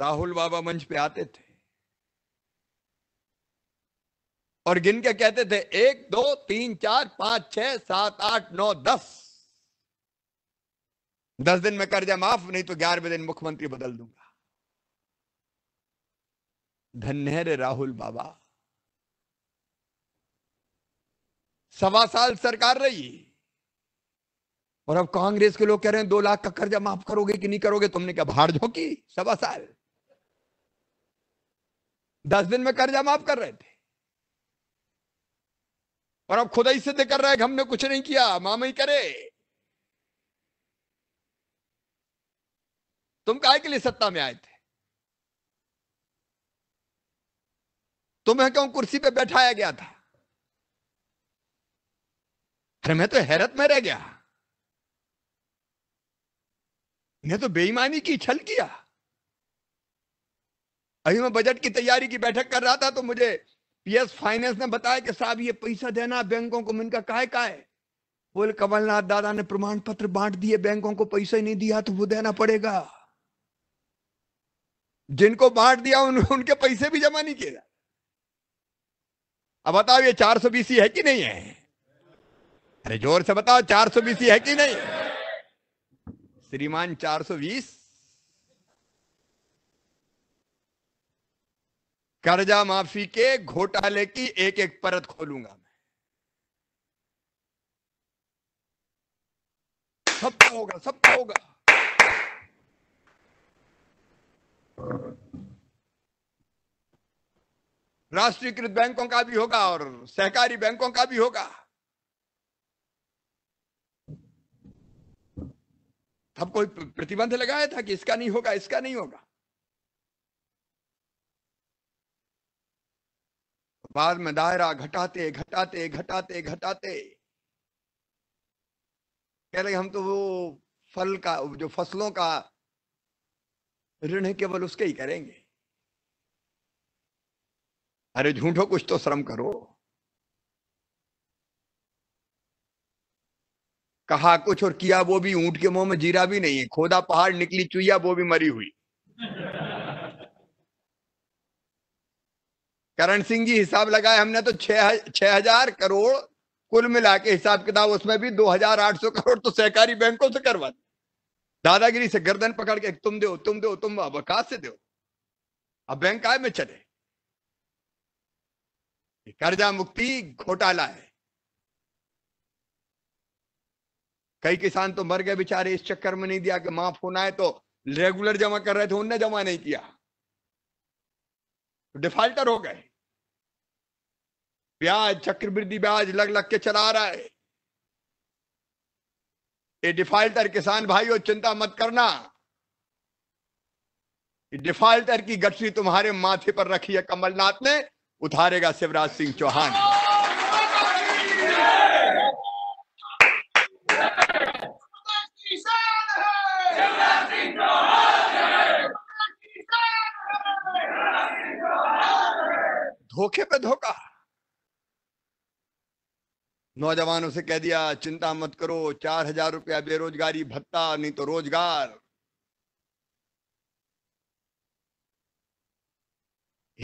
राहुल बाबा मंच पे आते थे और गिन के कहते थे एक दो तीन चार पांच छह सात आठ नौ दस दस दिन में कर्जा माफ नहीं तो ग्यारहवें दिन मुख्यमंत्री बदल दूंगा धन्य रे राहुल बाबा सवा साल सरकार रही और अब कांग्रेस के लोग कह रहे हैं दो लाख का कर्जा माफ करोगे कि नहीं करोगे तुमने क्या भाड़ झोंकी सवा साल दस दिन में कर्जा माफ कर रहे थे और अब खुदा ही सिद्ध कर रहे हैं कि हमने कुछ नहीं किया माम ही करे तुम काय के लिए सत्ता में आए थे तुम्हें क्यों कुर्सी पे बैठाया गया था अरे मैं तो हैरत में रह गया मैं तो बेईमानी की छल किया अभी मैं बजट की तैयारी की बैठक कर रहा था तो मुझे पीएस फाइनेंस ने बताया कि साहब ये पैसा देना बैंकों को मिनका काहे का है बोले कमलनाथ दादा ने प्रमाण पत्र बांट दिए बैंकों को पैसा ही नहीं दिया तो वो देना पड़ेगा जिनको बांट दिया उन, उनके पैसे भी जमा नहीं किया अब बताओ ये चार सौ बीसी है कि नहीं है अरे जोर से बताओ चार सौ बीसी है कि नहीं श्रीमान चार सौ बीस कर्जा माफी के घोटाले की एक एक परत खोलूंगा मैं सबका होगा सबका होगा राष्ट्रीयकृत बैंकों का भी होगा और सहकारी बैंकों का भी होगा सब कोई प्रतिबंध लगाया था कि इसका नहीं होगा इसका नहीं होगा बाद में दायरा घटाते घटाते घटाते घटाते कह रहे हम तो वो फल का जो फसलों का ऋण है केवल उसके ही करेंगे अरे झूठो कुछ तो श्रम करो कहा कुछ और किया वो भी ऊंट के मुंह में जीरा भी नहीं है खोदा पहाड़ निकली चुईया वो भी मरी हुई करण सिंह जी हिसाब लगाए हमने तो छह छह हजार करोड़ कुल मिला के हिसाब किताब उसमें भी दो हजार आठ सौ करोड़ तो सहकारी बैंकों से करवा दादागिरी से गर्दन पकड़ के तुम दो तुम दो तुम अब कहा से दो अब बैंक आए में चले कर्जा मुक्ति घोटाला है कई किसान तो मर गए बेचारे इस चक्कर में नहीं दिया कि माफ होना है तो रेगुलर जमा कर रहे थे उनने जमा नहीं किया डिफाल्टर हो गए ब्याज चक्रवृद्धि ब्याज लग लग के चला रहा है ये डिफाल्टर किसान भाइयों चिंता मत करना डिफाल्टर की गठरी तुम्हारे माथे पर रखी है कमलनाथ ने उतारेगा शिवराज सिंह चौहान धोखे पे धोखा नौजवानों से कह दिया चिंता मत करो चार हजार रुपया बेरोजगारी भत्ता नहीं तो रोजगार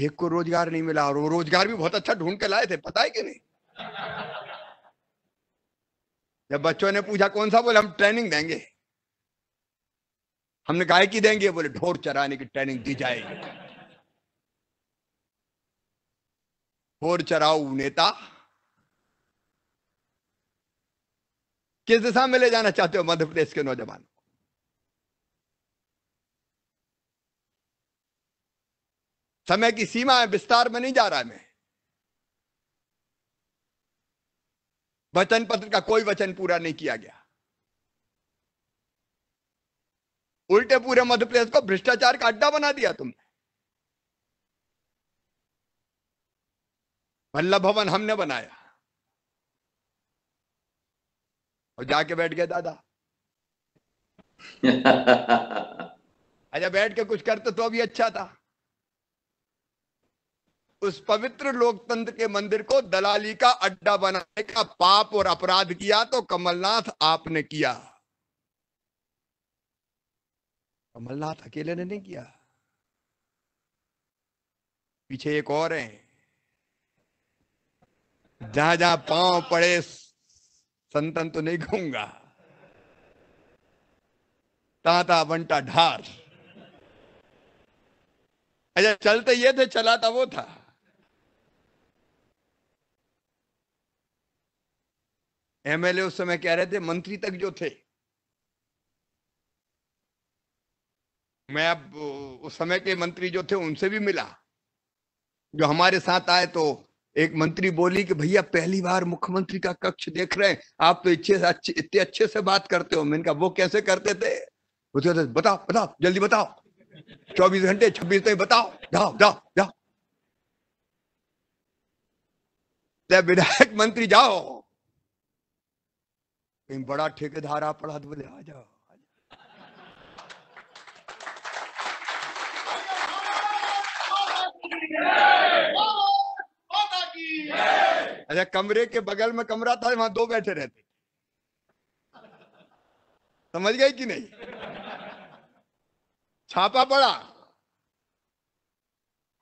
एक को रोजगार नहीं मिला और वो रोजगार भी बहुत अच्छा ढूंढ के लाए थे पता है कि नहीं जब बच्चों ने पूछा कौन सा बोले हम ट्रेनिंग देंगे हमने गाय की देंगे बोले ढोर चराने की ट्रेनिंग दी जाएगी होर चराऊ नेता किस दिशा में ले जाना चाहते हो मध्य प्रदेश के नौजवान समय की सीमा है विस्तार में नहीं जा रहा है मैं वचन पत्र का कोई वचन पूरा नहीं किया गया उल्टे पूरे मध्य प्रदेश को भ्रष्टाचार का अड्डा बना दिया तुमने वल्लभ भवन हमने बनाया और जाके बैठ गए दादा अच्छा बैठ के कुछ करते तो भी अच्छा था उस पवित्र लोकतंत्र के मंदिर को दलाली का अड्डा बनाने का पाप और अपराध किया तो कमलनाथ आपने किया कमलनाथ अकेले ने नहीं किया पीछे एक और हैं जहां जहां पांव पड़े संतन तो नहीं घूंगा ताता बंटा ढार अच्छा चलते ये थे चलाता वो था एमएलए उस समय कह रहे थे मंत्री तक जो थे मैं अब उस समय के मंत्री जो थे उनसे भी मिला जो हमारे साथ आए तो एक मंत्री बोली कि भैया पहली बार मुख्यमंत्री का कक्ष देख रहे हैं आप तो इच्छे से अच्छे इतने अच्छे से बात करते हो मैंने कहा वो कैसे करते थे उसके तो बताओ बताओ जल्दी बताओ चौबीस घंटे छब्बीस तक बताओ जाओ जाओ जाओ विधायक मंत्री जाओ कहीं बड़ा ठेकेदार आ पड़ा तो बोले आ जाओ आ जाओ अच्छा कमरे के बगल में कमरा था वहां दो बैठे रहते समझ गए कि नहीं छापा पड़ा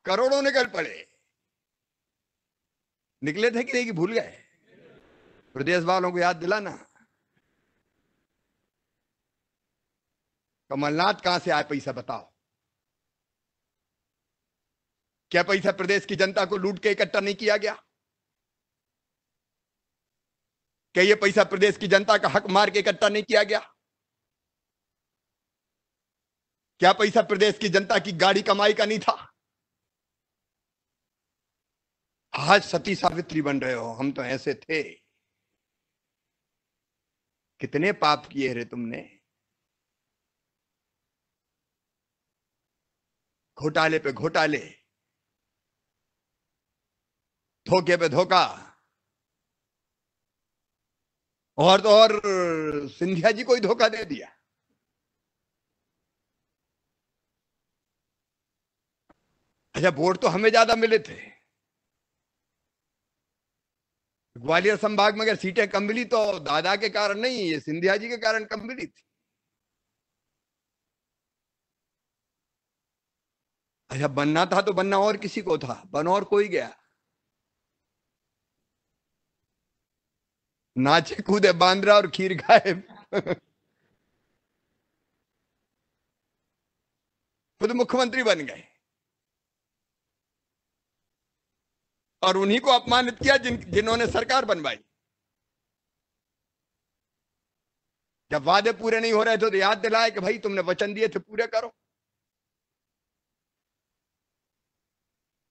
करोड़ों निकल पड़े निकले थे कि नहीं कि भूल गए प्रदेश वालों को याद दिलाना कमलनाथ कहां से आए पैसा बताओ क्या पैसा प्रदेश की जनता को लूट के इकट्ठा नहीं किया गया क्या ये पैसा प्रदेश की जनता का हक मार के इकट्ठा नहीं किया गया क्या पैसा प्रदेश की जनता की गाड़ी कमाई का नहीं था आज सती सावित्री बन रहे हो हम तो ऐसे थे कितने पाप किए रे तुमने घोटाले पे घोटाले धोखे पे धोखा और तो और सिंधिया जी को ही धोखा दे दिया अच्छा वोट तो हमें ज्यादा मिले थे ग्वालियर संभाग में अगर सीटें कम मिली तो दादा के कारण नहीं ये सिंधिया जी के कारण कम मिली थी अच्छा बनना था तो बनना और किसी को था बन और कोई गया नाचे कूदे बांद्रा और खीर खाए खुद मुख्यमंत्री बन गए और उन्हीं को अपमानित किया जिन जिन्होंने सरकार बनवाई जब वादे पूरे नहीं हो रहे थे तो याद दिलाए कि भाई तुमने वचन दिए थे पूरे करो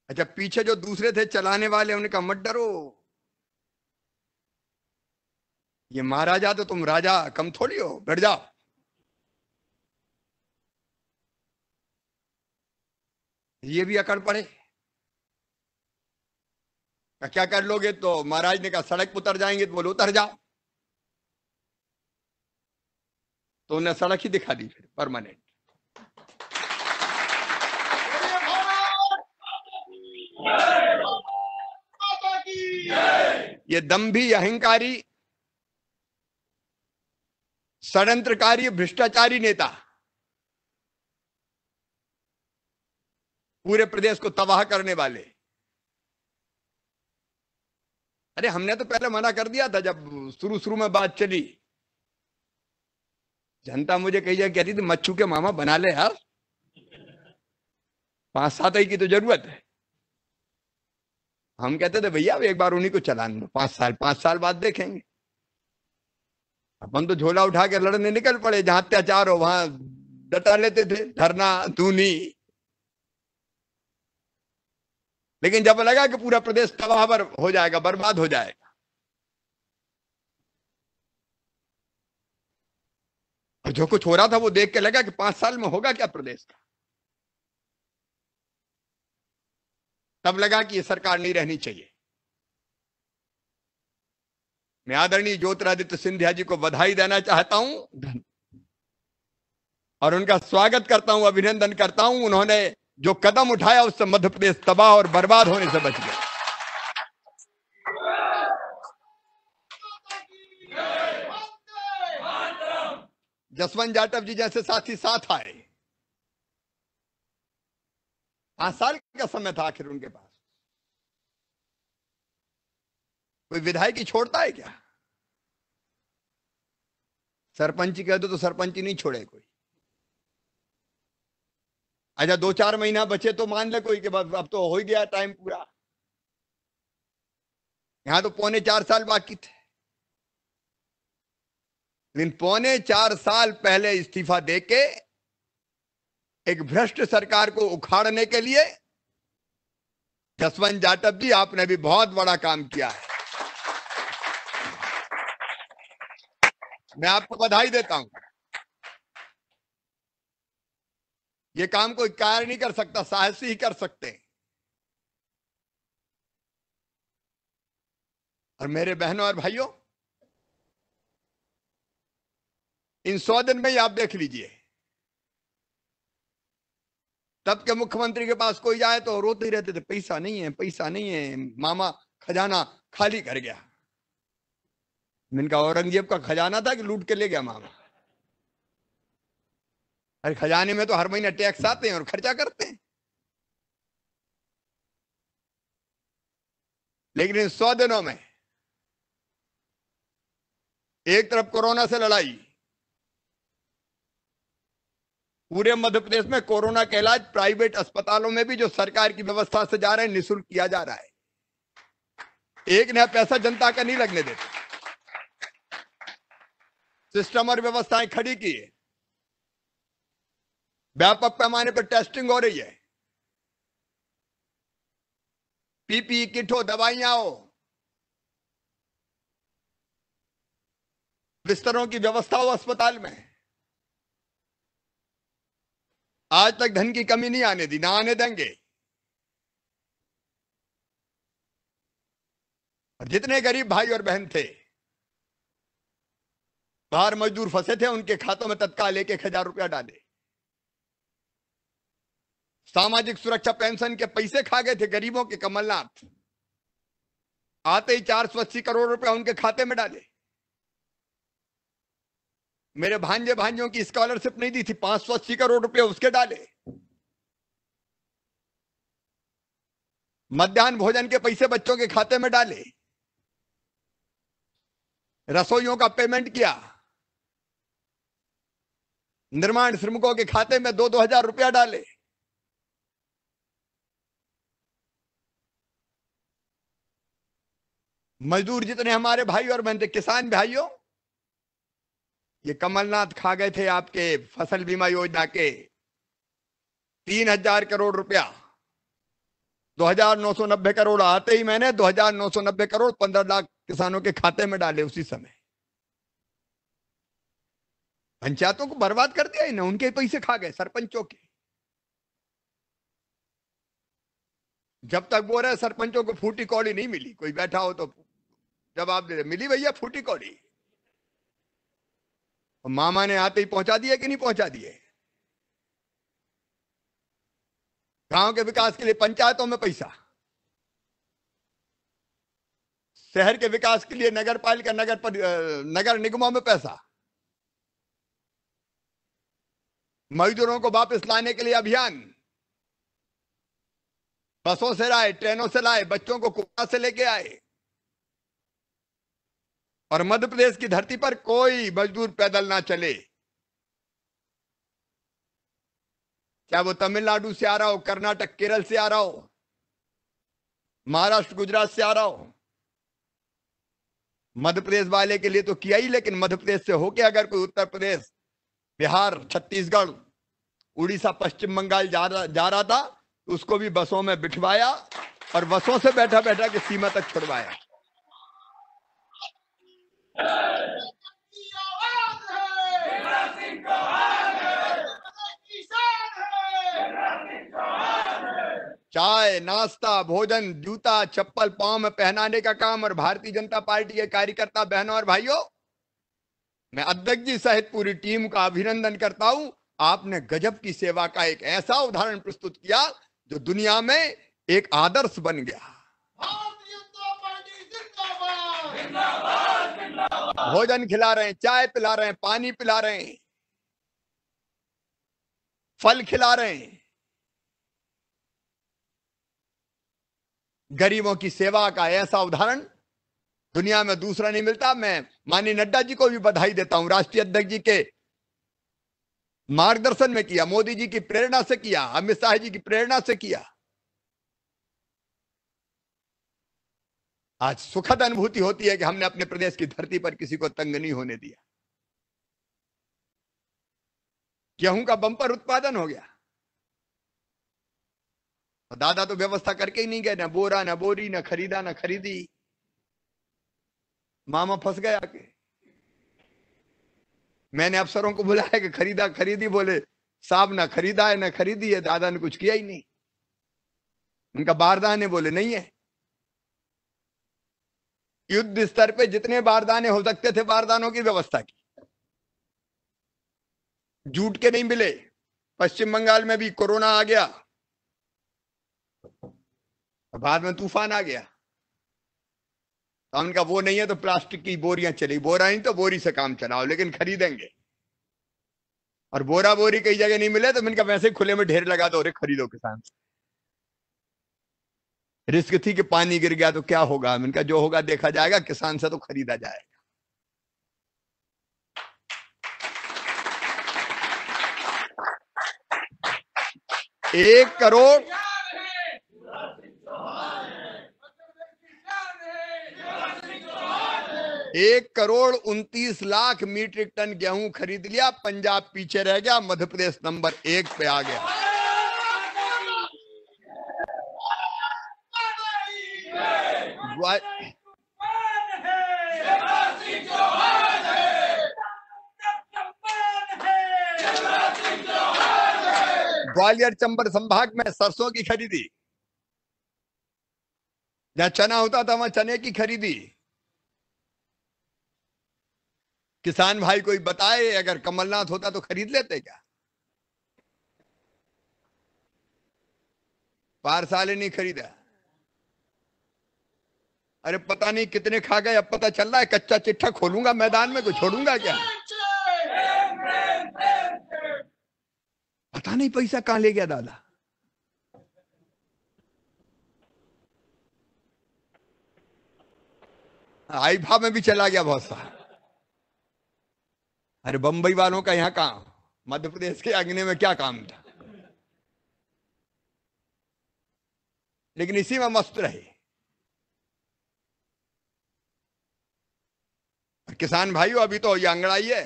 अच्छा पीछे जो दूसरे थे चलाने वाले उनका मत डरो ये महाराजा तो तुम राजा कम थोड़ी हो बैठ जाओ ये भी अकड़ पड़े तो क्या कर लोगे तो महाराज ने कहा सड़क उतर जाएंगे तो बोलो उतर जाओ तो उन्हें सड़क ही दिखा दी फिर परमानेंट ये दम भी अहंकारी षडंत्रकारी भ्रष्टाचारी नेता पूरे प्रदेश को तबाह करने वाले अरे हमने तो पहले मना कर दिया था जब शुरू शुरू में बात चली जनता मुझे कही जाए कहती थी मच्छू के मामा बना ले यार पांच सात की तो जरूरत है हम कहते थे भैया एक बार उन्हीं को चलाने दो पांच साल पांच साल बाद देखेंगे अपन तो झोला उठा के लड़ने निकल पड़े जहां अत्याचार हो वहां डटा लेते थे धरना धूनी लेकिन जब लगा कि पूरा प्रदेश तबाह पर हो जाएगा बर्बाद हो जाएगा और जो कुछ हो रहा था वो देख के लगा कि पांच साल में होगा क्या प्रदेश का तब लगा कि ये सरकार नहीं रहनी चाहिए मैं आदरणीय ज्योतिरादित्य सिंधिया जी को बधाई देना चाहता हूं और उनका स्वागत करता हूं अभिनंदन करता हूं उन्होंने जो कदम उठाया उससे मध्य प्रदेश तबाह और बर्बाद होने से बच गया जसवंत जाटव जी जैसे साथी साथ आए पांच साल का समय था आखिर उनके पास कोई विधायक छोड़ता है क्या सरपंच कह दो तो सरपंच नहीं छोड़े कोई अच्छा दो चार महीना बचे तो मान ले कोई के बाद अब तो हो ही गया टाइम पूरा यहां तो पौने चार साल बाकी थे लेकिन पौने चार साल पहले इस्तीफा देके एक भ्रष्ट सरकार को उखाड़ने के लिए जसवंत जाटव जी आपने भी बहुत बड़ा काम किया है मैं आपको बधाई देता हूं ये काम कोई कार्य नहीं कर सकता साहसी ही कर सकते हैं और मेरे बहनों और भाइयों इन सौ दिन में ही आप देख लीजिए तब के मुख्यमंत्री के पास कोई जाए तो रोते ही रहते थे पैसा नहीं है पैसा नहीं है मामा खजाना खाली कर गया मैंने कहा औरंगजेब का खजाना था कि लूट के ले गया मामा अरे खजाने में तो हर महीने टैक्स आते हैं और खर्चा करते हैं लेकिन इन सौ दिनों में एक तरफ कोरोना से लड़ाई पूरे मध्य प्रदेश में कोरोना का इलाज प्राइवेट अस्पतालों में भी जो सरकार की व्यवस्था से जा रहे हैं निःशुल्क किया जा रहा है एक नया पैसा जनता का नहीं लगने देता सिस्टम और व्यवस्थाएं खड़ी की है व्यापक पैमाने पर टेस्टिंग हो रही है पीपीई किट हो दवाइयां हो बिस्तरों की व्यवस्था हो अस्पताल में आज तक धन की कमी नहीं आने दी ना आने देंगे और जितने गरीब भाई और बहन थे बाहर मजदूर फंसे थे उनके खातों में तत्काल एक एक हजार रुपया डाले सामाजिक सुरक्षा पेंशन के पैसे खा गए थे गरीबों के कमलनाथ आते ही चार सौ अस्सी करोड़ रुपया उनके खाते में डाले मेरे भांजे भांजों की स्कॉलरशिप नहीं दी थी पांच सौ अस्सी करोड़ रुपया उसके डाले मध्यान्ह भोजन के पैसे बच्चों के खाते में डाले रसोइयों का पेमेंट किया निर्माण श्रमिकों के खाते में दो दो हजार रुपया डाले मजदूर जितने हमारे भाई और बहन थे किसान भाइयों ये कमलनाथ खा गए थे आपके फसल बीमा योजना के तीन हजार करोड़ रुपया दो हजार नौ सौ नब्बे करोड़ आते ही मैंने दो हजार नौ सौ नब्बे करोड़ पंद्रह लाख किसानों के खाते में डाले उसी समय पंचायतों को बर्बाद कर दिया इन्हें ना उनके पैसे खा गए सरपंचों के जब तक बोल रहे सरपंचों को फूटी कौड़ी नहीं मिली कोई बैठा हो तो जवाब दे मिली भैया फूटी कौड़ी और मामा ने आते ही पहुंचा दिए कि नहीं पहुंचा दिए गांव के विकास के लिए पंचायतों में पैसा शहर के विकास के लिए नगर पालिका नगर पर नगर निगमों में पैसा मजदूरों को वापस लाने के लिए अभियान बसों से लाए ट्रेनों से लाए बच्चों को कुआ से लेके आए और मध्य प्रदेश की धरती पर कोई मजदूर पैदल ना चले क्या वो तमिलनाडु से आ रहा हो कर्नाटक केरल से आ रहा हो महाराष्ट्र गुजरात से आ रहा हो मध्य प्रदेश वाले के लिए तो किया ही लेकिन मध्य प्रदेश से होके अगर कोई उत्तर प्रदेश बिहार छत्तीसगढ़ उड़ीसा पश्चिम बंगाल जा रहा जा रहा था तो उसको भी बसों में बिठवाया और बसों से बैठा बैठा के सीमा तक छुड़वाया चाय नाश्ता भोजन जूता चप्पल पांव में पहनाने का काम और भारतीय जनता पार्टी के कार्यकर्ता बहनों और भाइयों मैं अध्यक्ष जी सहित पूरी टीम का अभिनंदन करता हूं आपने गजब की सेवा का एक ऐसा उदाहरण प्रस्तुत किया जो दुनिया में एक आदर्श बन गया भोजन खिला रहे हैं चाय पिला रहे हैं पानी पिला रहे हैं फल खिला रहे हैं गरीबों की सेवा का ऐसा उदाहरण दुनिया में दूसरा नहीं मिलता मैं माननीय नड्डा जी को भी बधाई देता हूं राष्ट्रीय अध्यक्ष जी के मार्गदर्शन में किया मोदी जी की प्रेरणा से किया अमित शाह जी की प्रेरणा से किया आज सुखद अनुभूति होती है कि हमने अपने प्रदेश की धरती पर किसी को तंग नहीं होने दिया गेहूं का बंपर उत्पादन हो गया दादा तो व्यवस्था करके ही नहीं गए ना बोरा ना बोरी ना खरीदा ना खरीदी मामा फंस गया आके मैंने अफसरों को बुलाया कि खरीदा खरीदी बोले साहब ना खरीदा है ना खरीदी है दादा ने कुछ किया ही नहीं उनका बारदाने बोले नहीं है युद्ध स्तर पे जितने बारदाने हो सकते थे बारदानों की व्यवस्था की जूट के नहीं मिले पश्चिम बंगाल में भी कोरोना आ गया बाद में तूफान आ गया हमने तो कहा वो नहीं है तो प्लास्टिक की बोरियां चली बोरा नहीं तो बोरी से काम चलाओ लेकिन खरीदेंगे और बोरा बोरी कई जगह नहीं मिले तो मैंने कहा वैसे खुले में ढेर लगा दो खरीदो किसान से रिस्क थी कि पानी गिर गया तो क्या होगा मैंने कहा जो होगा देखा जाएगा किसान से तो खरीदा जाएगा एक करोड़ एक करोड़ उनतीस लाख मीट्रिक टन गेहूं खरीद लिया पंजाब पीछे रह गया मध्य प्रदेश नंबर एक पे आ गया ग्वालियर चंबर संभाग में सरसों की खरीदी जहां चना होता था वहां चने की खरीदी किसान भाई कोई बताए अगर कमलनाथ होता तो खरीद लेते क्या पारसाले नहीं खरीदा अरे पता नहीं कितने खा गए अब पता चल रहा है कच्चा चिट्ठा खोलूंगा मैदान में कुछ छोड़ूंगा क्या पता नहीं पैसा कहां ले गया दादा आई भाव में भी चला गया बहुत सारा अरे बंबई वालों का यहां काम मध्य प्रदेश के अग्नि में क्या काम था लेकिन इसी में मस्त रहे और किसान भाइयों अभी तो ये अंगड़ाई है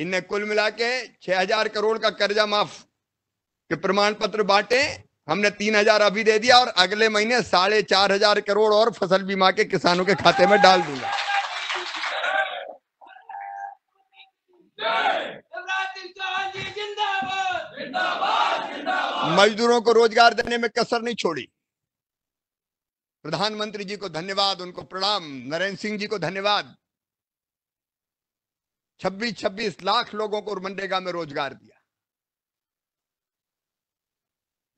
इनने कुल मिला के छह हजार करोड़ का कर्जा माफ के प्रमाण पत्र बांटे हमने तीन हजार अभी दे दिया और अगले महीने साढ़े चार हजार करोड़ और फसल बीमा के किसानों के खाते में डाल दूंगा मजदूरों को रोजगार देने में कसर नहीं छोड़ी प्रधानमंत्री जी को धन्यवाद उनको प्रणाम नरेंद्र सिंह जी को धन्यवाद 26-26 लाख लोगों को मनरेगा में रोजगार दिया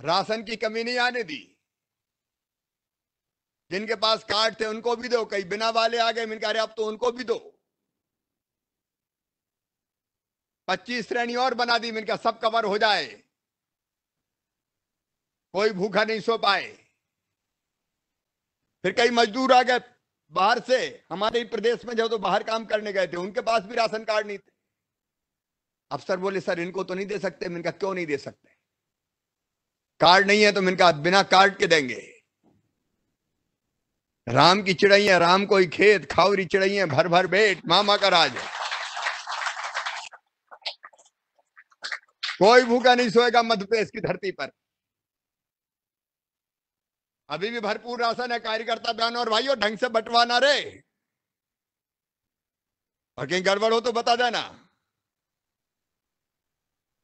राशन की कमी नहीं आने दी जिनके पास कार्ड थे उनको भी दो कई बिना वाले आ गए मैंने आप तो उनको भी दो पच्चीस श्रेणी और बना दी मिनका सब कवर हो जाए कोई भूखा नहीं सो पाए फिर कई मजदूर आ गए बाहर से हमारे प्रदेश में जब तो बाहर काम करने गए थे उनके पास भी राशन कार्ड नहीं थे अफसर बोले सर इनको तो नहीं दे सकते मैंने कहा क्यों नहीं दे सकते कार्ड नहीं है तो मैंने कहा बिना कार्ड के देंगे राम की चिड़ैया राम कोई खेत खावरी चिड़ैया भर भर बेट मामा का राज है कोई भूखा नहीं सोएगा मध्यप्रदेश की धरती पर अभी भी भरपूर राशन है कार्यकर्ता बहनों और भाइयों ढंग से बंटवाना रे और कहीं गड़बड़ हो तो बता देना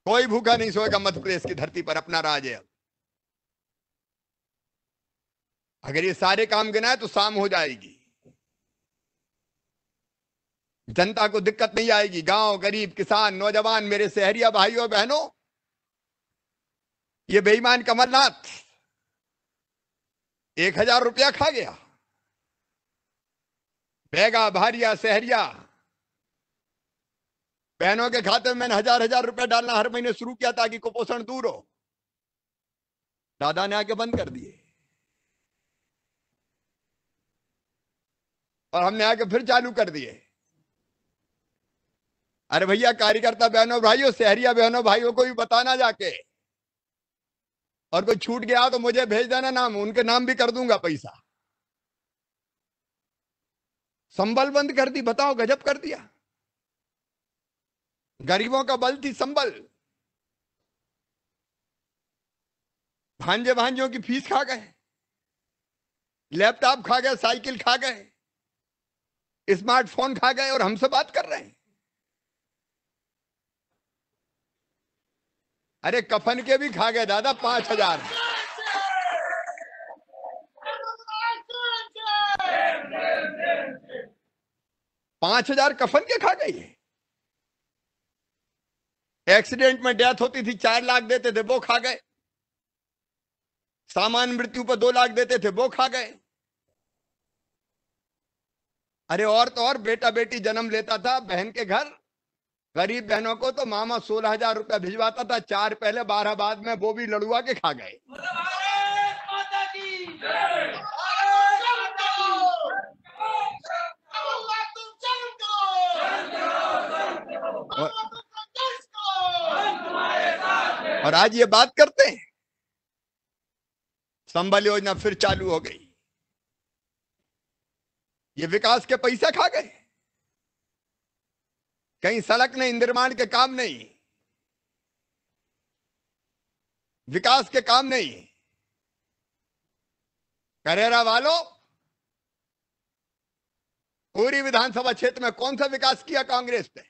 कोई भूखा नहीं सोएगा मध्य प्रदेश की धरती पर अपना राज है अगर ये सारे काम गिनाए तो शाम हो जाएगी जनता को दिक्कत नहीं आएगी गांव गरीब किसान नौजवान मेरे शहरिया भाइयों बहनों ये बेईमान कमलनाथ एक हजार रुपया खा गया बेगा भारिया सहरिया बहनों के खाते में मैंने हजार हजार रुपया डालना हर महीने शुरू किया ताकि कुपोषण दूर हो दादा ने आके बंद कर दिए और हमने आके फिर चालू कर दिए अरे भैया कार्यकर्ता बहनों भाइयों सहरिया बहनों भाइयों को भी बताना जाके और कोई छूट गया तो मुझे भेज देना नाम उनके नाम भी कर दूंगा पैसा संबल बंद कर दी बताओ गजब कर दिया गरीबों का बल थी संबल भांजे भांजों की फीस खा गए लैपटॉप खा गए साइकिल खा गए स्मार्टफोन खा गए और हमसे बात कर रहे हैं अरे कफन के भी खा गए दादा पांच हजार पांच हजार कफन के खा गई एक्सीडेंट में डेथ होती थी चार लाख देते थे वो खा गए सामान्य मृत्यु पर दो लाख देते थे वो खा गए अरे और तो और बेटा बेटी जन्म लेता था बहन के घर गरीब बहनों को तो मामा सोलह हजार रुपया भिजवाता था चार पहले बारह बाद में वो भी लड़ुआ के खा गए मतलब और आज ये बात करते हैं संबल योजना फिर चालू हो गई ये विकास के पैसे खा गए कहीं सड़क नहीं निर्माण के काम नहीं विकास के काम नहीं करेरा वालों पूरी विधानसभा क्षेत्र में कौन सा विकास किया कांग्रेस ने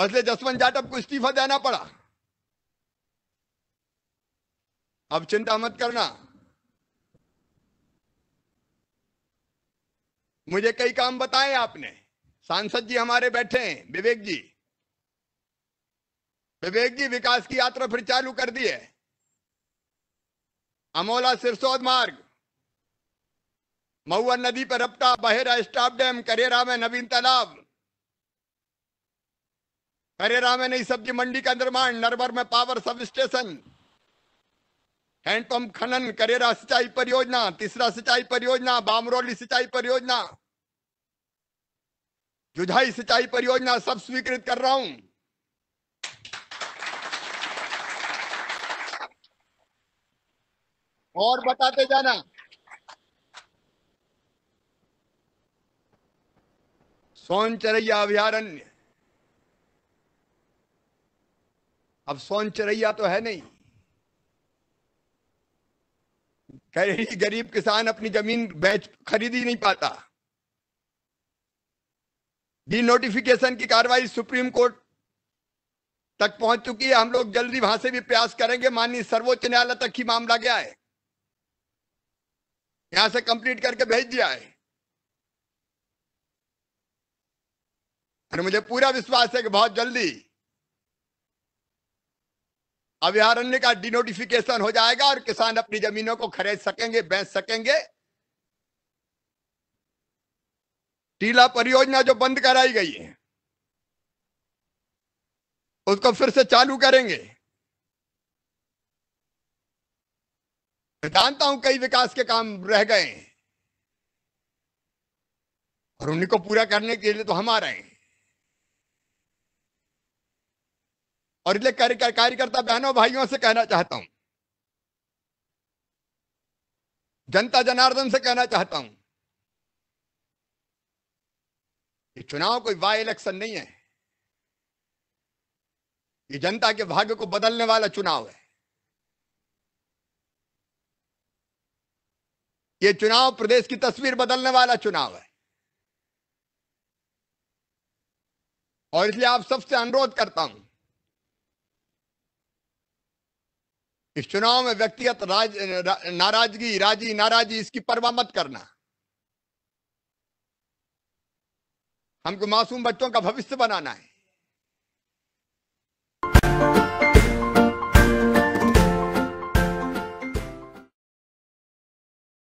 और इसलिए जसवंत जाटव को इस्तीफा देना पड़ा अब चिंता मत करना मुझे कई काम बताए आपने सांसद जी हमारे बैठे हैं विवेक जी विवेक जी विकास की यात्रा फिर चालू कर दी है अमोला सिरसौद मार्ग महुआ नदी पर रपटा बहेरा स्टाफ डैम करेरा में नवीन तालाब करेरा में नई सब्जी मंडी का निर्माण नरवर में पावर सब स्टेशन हैंडपंप खनन करेरा सिंचाई परियोजना तीसरा सिंचाई परियोजना बामरोली सिंचाई परियोजना जुझाई सिंचाई परियोजना सब स्वीकृत कर रहा हूं और बताते जाना सोनचरैया अभ्यारण्य अब सोनचरैया तो है नहीं गरीब किसान अपनी जमीन बेच खरीद ही नहीं पाता डिनोटिफिकेशन की कार्रवाई सुप्रीम कोर्ट तक पहुंच चुकी है हम लोग जल्दी वहां से भी प्रयास करेंगे माननीय सर्वोच्च न्यायालय तक ही मामला गया है यहां से कंप्लीट करके भेज दिया है और मुझे पूरा विश्वास है कि बहुत जल्दी अभ्यारण्य का डिनोटिफिकेशन हो जाएगा और किसान अपनी जमीनों को खरीद सकेंगे बेच सकेंगे टीला परियोजना जो बंद कराई गई है उसको फिर से चालू करेंगे जानता हूं कई विकास के काम रह गए हैं और उन्हीं को पूरा करने के लिए तो हम आ रहे हैं और इसलिए कार्यकर्ता बहनों भाइयों से कहना चाहता हूं जनता जनार्दन से कहना चाहता हूं चुनाव कोई वाई इलेक्शन नहीं है ये जनता के भाग्य को बदलने वाला चुनाव है ये चुनाव प्रदेश की तस्वीर बदलने वाला चुनाव है और इसलिए आप सबसे अनुरोध करता हूं इस चुनाव में व्यक्तिगत राज, नाराजगी राजी नाराजी इसकी परवाह मत करना हमको मासूम बच्चों का भविष्य बनाना है